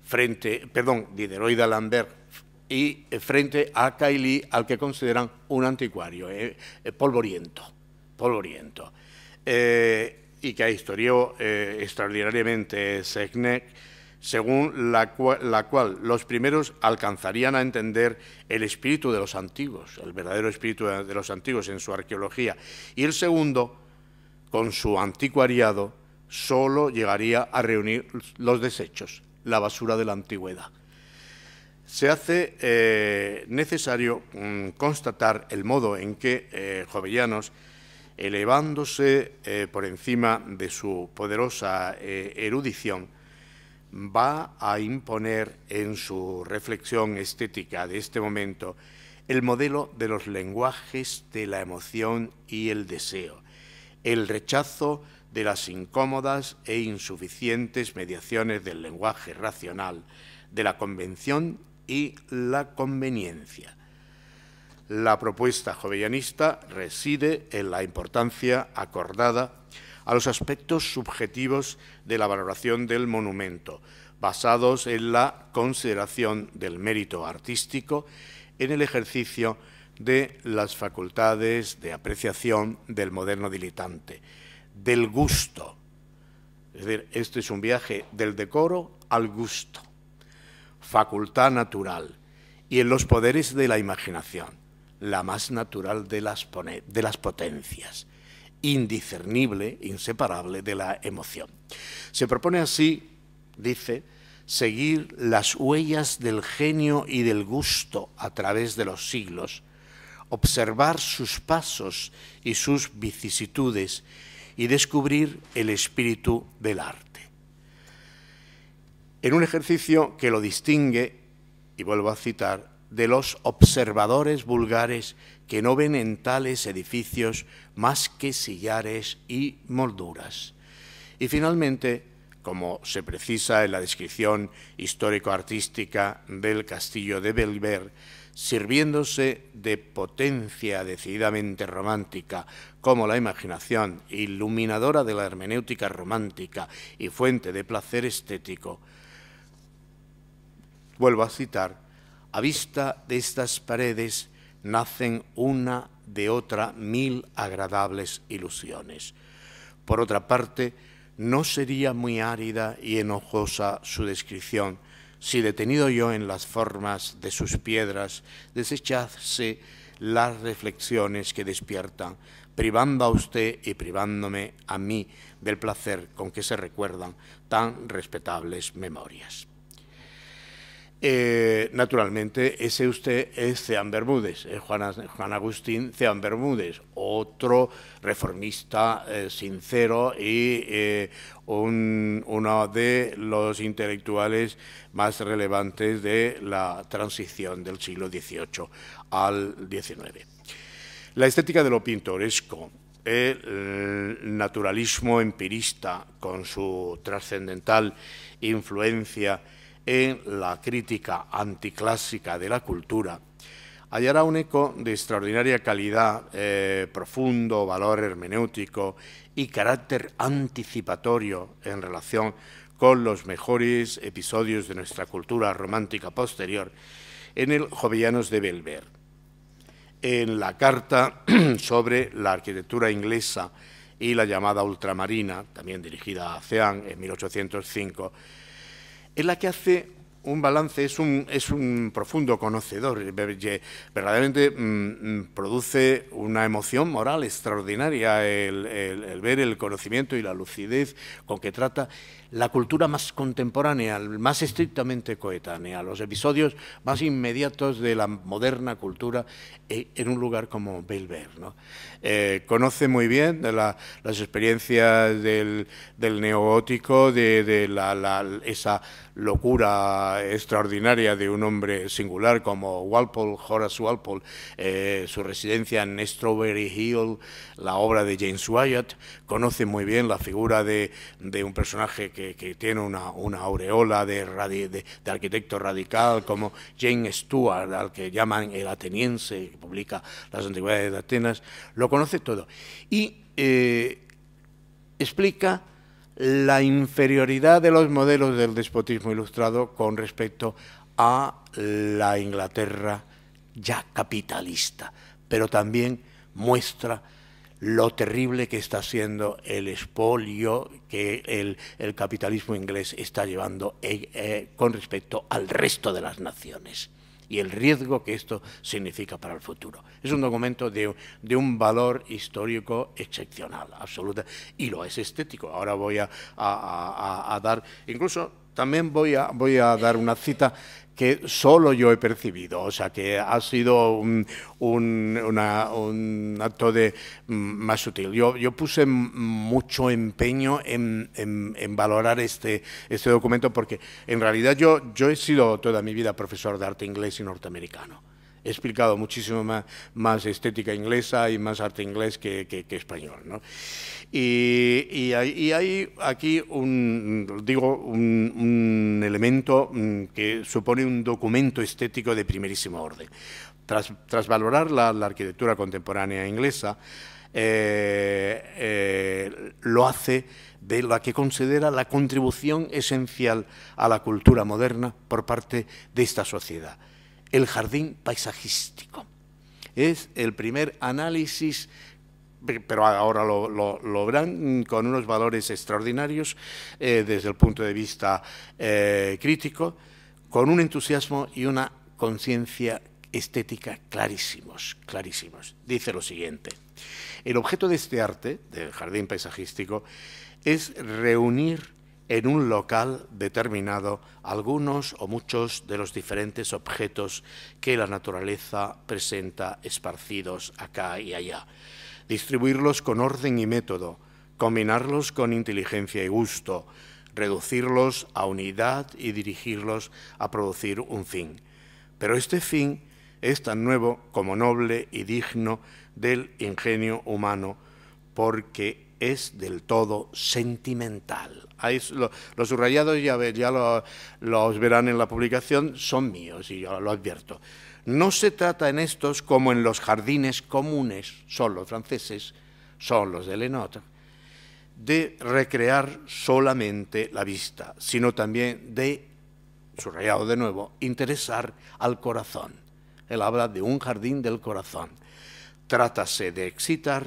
frente, perdón, Diderot y D'Alembert y frente a Cayley, al que consideran un anticuario eh, eh, polvoriento oriento eh, y que historió eh, extraordinariamente Segnek, según la cual, los primeros alcanzarían a entender el espíritu de los antiguos, el verdadero espíritu de los antiguos en su arqueología, y el segundo, con su anticuariado, solo llegaría a reunir los desechos, la basura de la antigüedad se hace eh, necesario mm, constatar el modo en que Jovellanos elevándose eh, por encima de su poderosa eh, erudición, va a imponer en su reflexión estética de este momento el modelo de los lenguajes de la emoción y el deseo, el rechazo de las incómodas e insuficientes mediaciones del lenguaje racional, de la convención y la conveniencia la propuesta jovellanista reside en la importancia acordada a los aspectos subjetivos de la valoración del monumento, basados en la consideración del mérito artístico en el ejercicio de las facultades de apreciación del moderno dilitante, del gusto. Es decir, este es un viaje del decoro al gusto, facultad natural y en los poderes de la imaginación la más natural de las, de las potencias, indiscernible, inseparable de la emoción. Se propone así, dice, seguir las huellas del genio y del gusto a través de los siglos, observar sus pasos y sus vicisitudes y descubrir el espíritu del arte. En un ejercicio que lo distingue, y vuelvo a citar, de los observadores vulgares que no ven en tales edificios más que sillares y molduras. Y finalmente, como se precisa en la descripción histórico-artística del castillo de Belver, sirviéndose de potencia decididamente romántica, como la imaginación iluminadora de la hermenéutica romántica y fuente de placer estético, vuelvo a citar, a vista de estas paredes nacen una de otra mil agradables ilusiones. Por otra parte, no sería muy árida y enojosa su descripción si detenido yo en las formas de sus piedras, desechase las reflexiones que despiertan, privando a usted y privándome a mí del placer con que se recuerdan tan respetables memorias. Eh, naturalmente, ese usted es Cean Bermúdez, eh, Juan, Agustín Cean Bermúdez, otro reformista eh, sincero y uno de los intelectuales más relevantes de la transición del siglo XVIII al XIX. La estética de lo pintoresco, el naturalismo empirista con su trascendental influencia, en la crítica anticlásica de la cultura, hallará un eco de extraordinaria calidad, eh, profundo valor hermenéutico y carácter anticipatorio en relación con los mejores episodios de nuestra cultura romántica posterior en el Jovellanos de Belver. En la carta sobre la arquitectura inglesa y la llamada ultramarina, también dirigida a Cean en 1805, es la que hace un balance, es un, es un profundo conocedor, eh, verdaderamente mm, mm, produce una emoción moral extraordinaria el ver el conocimiento y la lucidez con que trata la cultura más contemporánea, más estrictamente coetánea, los episodios más inmediatos de la moderna cultura eh, en un lugar como Belver. ¿no? Eh, conoce muy bien las experiencias del, neogótico, de, la, esa locura extraordinaria de un hombre singular como Walpole, Horace Walpole, eh, su residencia en Strawberry Hill, la obra de James Wyatt, conoce muy bien la figura de, de un personaje que que, tiene una, aureola de, arquitecto radical, como Jane Stuart, al que llaman el ateniense, que publica las antigüedades de Atenas, lo conoce todo. Y eh, explica la inferioridad de los modelos del despotismo ilustrado con respecto a la Inglaterra ya capitalista, pero también muestra lo terrible que está siendo el espolio que el, capitalismo inglés está llevando eh, eh, con respecto al resto de las naciones y el riesgo que esto significa para el futuro. Es un documento de, un valor histórico excepcional, absoluto, y lo es estético. Ahora voy a, a dar, incluso también voy a, dar una cita que solo yo he percibido, o sea, que ha sido un, acto mm, más sutil. Yo, puse mucho empeño en, valorar este, este, documento porque en realidad yo, yo he sido toda mi vida profesor de arte inglés y norteamericano he explicado muchísimo más, más estética inglesa y más arte inglés que, que, español. ¿no? Y, y, hay, aquí un, digo, un, elemento mm, que supone un documento estético de primerísimo orden. Tras, valorar la, la arquitectura contemporánea inglesa, eh, eh, lo hace de la que considera la contribución esencial a la cultura moderna por parte de esta sociedad el jardín paisajístico. Es el primer análisis pero ahora lo, verán con unos valores extraordinarios eh, desde el punto de vista eh, crítico, con un entusiasmo y una conciencia estética clarísimos, clarísimos. Dice lo siguiente, el objeto de este arte, del jardín paisajístico, es reunir en un local determinado algunos o muchos de los diferentes objetos que la naturaleza presenta esparcidos acá y allá, distribuirlos con orden y método, combinarlos con inteligencia y gusto, reducirlos a unidad y dirigirlos a producir un fin. Pero este fin es tan nuevo como noble y digno del ingenio humano, porque es del todo sentimental. los subrayados ya, los verán en la publicación, son míos y yo lo advierto. No se trata en estos como en los jardines comunes, son los franceses, son los de Lenotre, de recrear solamente la vista, sino también de, subrayado de nuevo, interesar al corazón. Él habla de un jardín del corazón. Trátase de excitar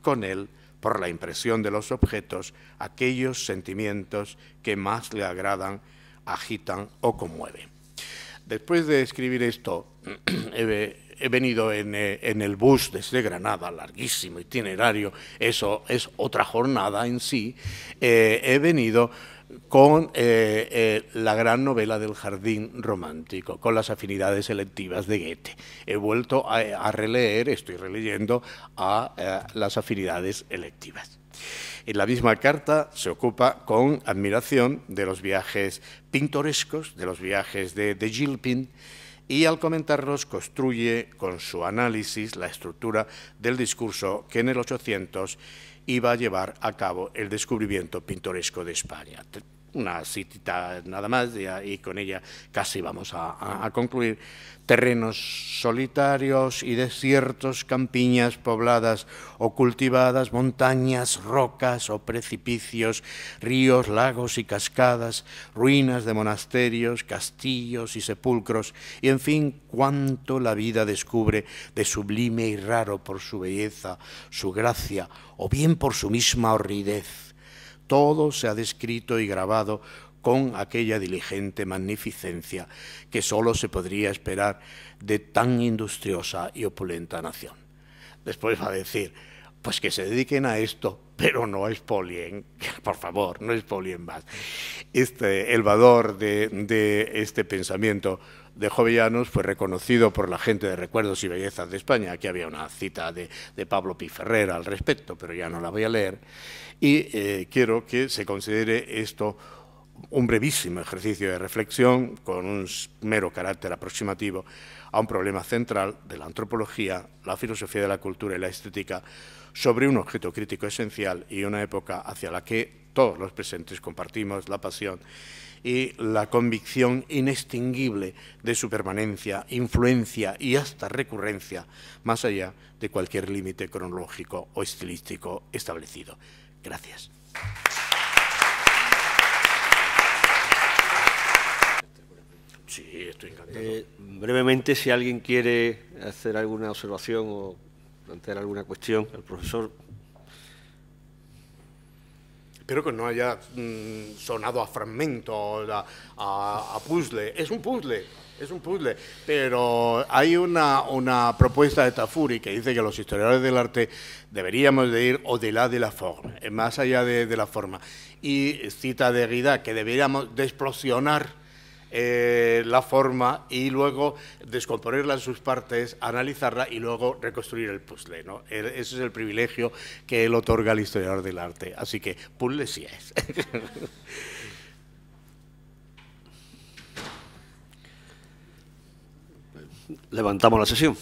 con él por la impresión de los objetos, aquellos sentimientos que más le agradan, agitan o conmueven. Después de escribir esto, he, venido eh, en, el bus desde Granada, larguísimo itinerario, eso es otra jornada en sí, eh, he venido con eh, eh, la gran novela del jardín romántico, con las afinidades selectivas de Goethe. He vuelto a, releer, estoy releyendo, a, eh, las afinidades electivas. En la misma carta se ocupa con admiración de los viajes pintorescos, de los viajes de Gilpin, y al comentarlos construye con su análisis la estructura del discurso que en el 800 iba a llevar a cabo el descubrimiento pintoresco de España una citita nada más y, con ella casi vamos a, concluir. Terrenos solitarios y desiertos, campiñas pobladas o cultivadas, montañas, rocas o precipicios, ríos, lagos y cascadas, ruinas de monasterios, castillos y sepulcros, y en fin, cuánto la vida descubre de sublime y raro por su belleza, su gracia o bien por su misma horridez todo se ha descrito y grabado con aquella diligente magnificencia que solo se podría esperar de tan industriosa y opulenta nación. Después va a decir, pues que se dediquen a esto, pero no expolien, por favor, no expolien más. Este, el valor de, este pensamiento de Jovellanos fue reconocido por la gente de Recuerdos y Bellezas de España. Aquí había una cita de, Pablo Pablo Ferrera al respecto, pero ya no la voy a leer. Y eh, quiero que se considere esto un brevísimo ejercicio de reflexión con un mero carácter aproximativo a un problema central de la antropología, la filosofía de la cultura y la estética sobre un objeto crítico esencial y una época hacia la que todos los presentes compartimos la pasión y la convicción inextinguible de su permanencia, influencia y hasta recurrencia, más allá de cualquier límite cronológico o estilístico establecido. Gracias. Sí, estoy encantado. Eh, brevemente, si alguien quiere hacer alguna observación o plantear alguna cuestión el profesor. Espero que no haya mm, sonado a fragmento, a, a, puzzle. Es un puzzle, es un puzzle. Pero hay una, una propuesta de Tafuri que dice que los historiadores del arte deberíamos de ir o de la forma, más allá de, la forma. Y cita de Guida que deberíamos de explosionar eh, la forma y luego descomponerla en sus partes, analizarla y luego reconstruir el puzzle. ¿no? Er, ese es el privilegio que él otorga al historiador del arte. Así que puzzle sí es. Levantamos la sesión.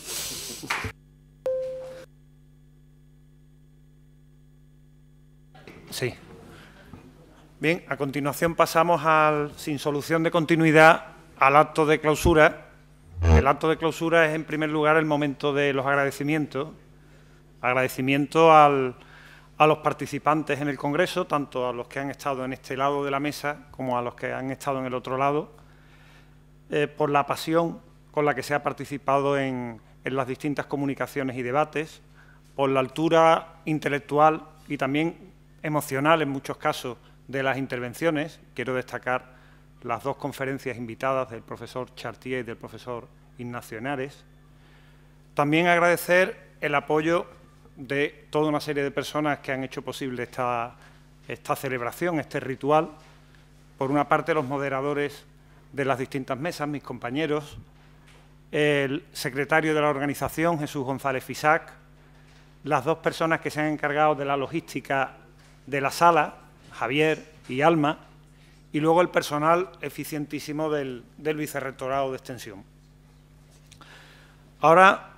Sí. Bien, a continuación pasamos al, sin solución de continuidad, al acto de clausura. El acto de clausura es, en primer lugar, el momento de los agradecimientos. Agradecimiento a los participantes en el Congreso, tanto a los que han estado en este lado de la mesa como a los que han estado en el otro lado, eh, por la pasión con la que se ha participado en las distintas comunicaciones y debates, por la altura intelectual y también emocional, en muchos casos, de las intervenciones, quiero destacar las dos conferencias invitadas del profesor Chartier y del profesor Ignacio Henares. También agradecer el apoyo de toda una serie de personas que han hecho posible esta, esta celebración, este ritual. Por una parte, los moderadores de las distintas mesas, mis compañeros, el secretario de la organización, Jesús González Fisac, las dos personas que se han encargado de la logística de la sala, Javier y Alma, y luego el personal eficientísimo del, vicerrectorado de extensión. Ahora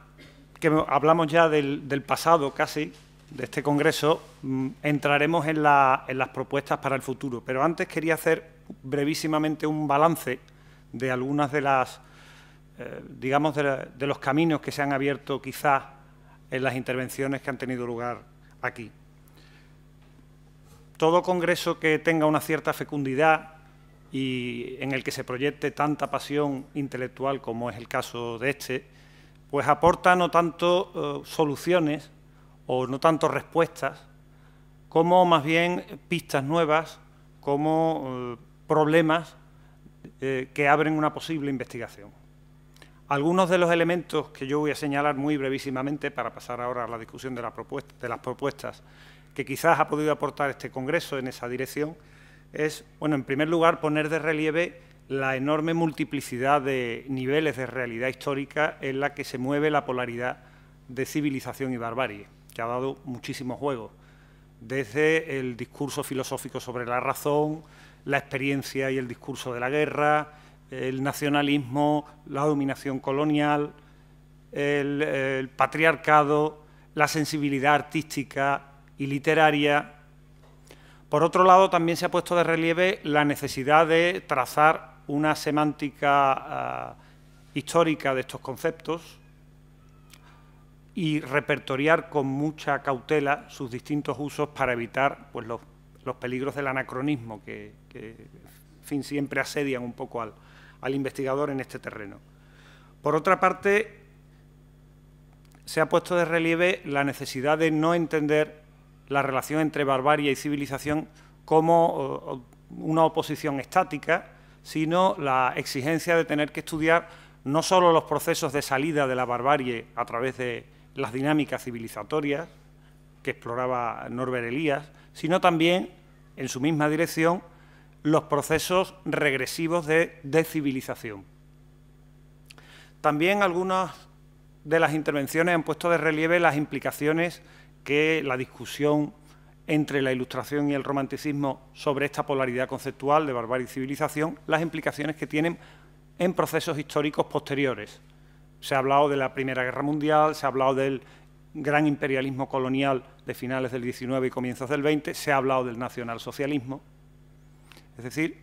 que hablamos ya del, pasado casi, de este congreso, mm, entraremos en, las propuestas para el futuro. Pero antes quería hacer brevísimamente un balance de algunas de las, eh, digamos, de, de, los caminos que se han abierto quizás en las intervenciones que han tenido lugar aquí todo congreso que tenga una cierta fecundidad y en el que se proyecte tanta pasión intelectual como es el caso de este, pues aporta no tanto eh, soluciones o no tanto respuestas, como más bien pistas nuevas, como eh, problemas eh, que abren una posible investigación. Algunos de los elementos que yo voy a señalar muy brevísimamente para pasar ahora a la discusión de, la propuesta, de las propuestas que quizás ha podido aportar este Congreso en esa dirección es, bueno, en primer lugar, poner de relieve la enorme multiplicidad de niveles de realidad histórica en la que se mueve la polaridad de civilización y barbarie, que ha dado muchísimos juegos, desde el discurso filosófico sobre la razón, la experiencia y el discurso de la guerra, el nacionalismo, la dominación colonial, el, el patriarcado, la sensibilidad artística, y literaria. Por otro lado, también se ha puesto de relieve la necesidad de trazar una semántica ah, histórica de estos conceptos y repertoriar con mucha cautela sus distintos usos para evitar pues, los, peligros del anacronismo que, fin, siempre asedian un poco al investigador en este terreno. Por otra parte, se ha puesto de relieve la necesidad de no entender la relación entre barbarie y civilización como una oposición estática, sino la exigencia de tener que estudiar no solo los procesos de salida de la barbarie a través de las dinámicas civilizatorias que exploraba Norbert Elías, sino también, en su misma dirección, los procesos regresivos de descivilización. También algunas de las intervenciones han puesto de relieve las implicaciones que la discusión entre la Ilustración y el Romanticismo sobre esta polaridad conceptual de barbarie y civilización, las implicaciones que tienen en procesos históricos posteriores. Se ha hablado de la Primera Guerra Mundial, se ha hablado del gran imperialismo colonial de finales del XIX y comienzos del XX, se ha hablado del nacionalsocialismo. Es decir,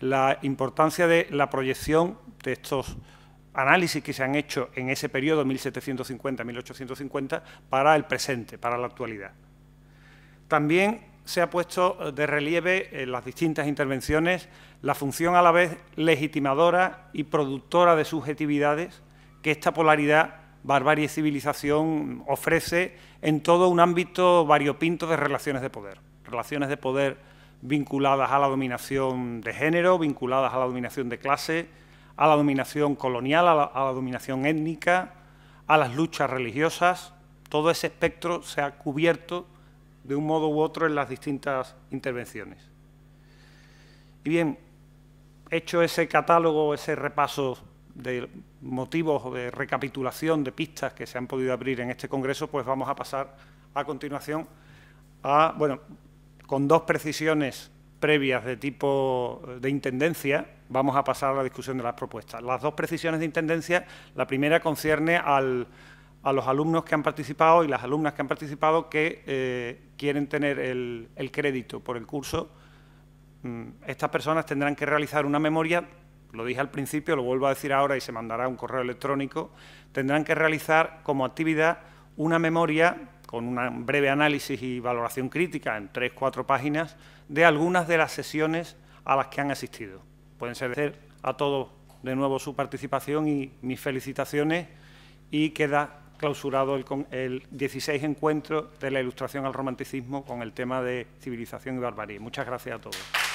la importancia de la proyección de estos análisis que se han hecho en ese periodo 1750-1850 para el presente, para la actualidad. También se ha puesto de relieve en eh, las distintas intervenciones la función a la vez legitimadora y productora de subjetividades que esta polaridad barbarie y civilización ofrece en todo un ámbito variopinto de relaciones de poder. Relaciones de poder vinculadas a la dominación de género, vinculadas a la dominación de clase, a la dominación colonial, a la, dominación étnica, a las luchas religiosas. Todo ese espectro se ha cubierto de un modo u otro en las distintas intervenciones. Y bien, hecho ese catálogo, ese repaso de motivos de recapitulación de pistas que se han podido abrir en este Congreso, pues vamos a pasar a continuación a, bueno, con dos precisiones previas de tipo de intendencia, vamos a pasar a la discusión de las propuestas. Las dos precisiones de intendencia, la primera concierne a los alumnos que han participado y las alumnas que han participado que eh, quieren tener el, el, crédito por el curso. Mm, estas personas tendrán que realizar una memoria, lo dije al principio, lo vuelvo a decir ahora y se mandará un correo electrónico, tendrán que realizar como actividad una memoria con un breve análisis y valoración crítica en tres, cuatro páginas de algunas de las sesiones a las que han asistido. Pueden ser a todos de nuevo su participación y mis felicitaciones y queda clausurado el, el 16 encuentro de la Ilustración al Romanticismo con el tema de civilización y barbarie. Muchas gracias a todos.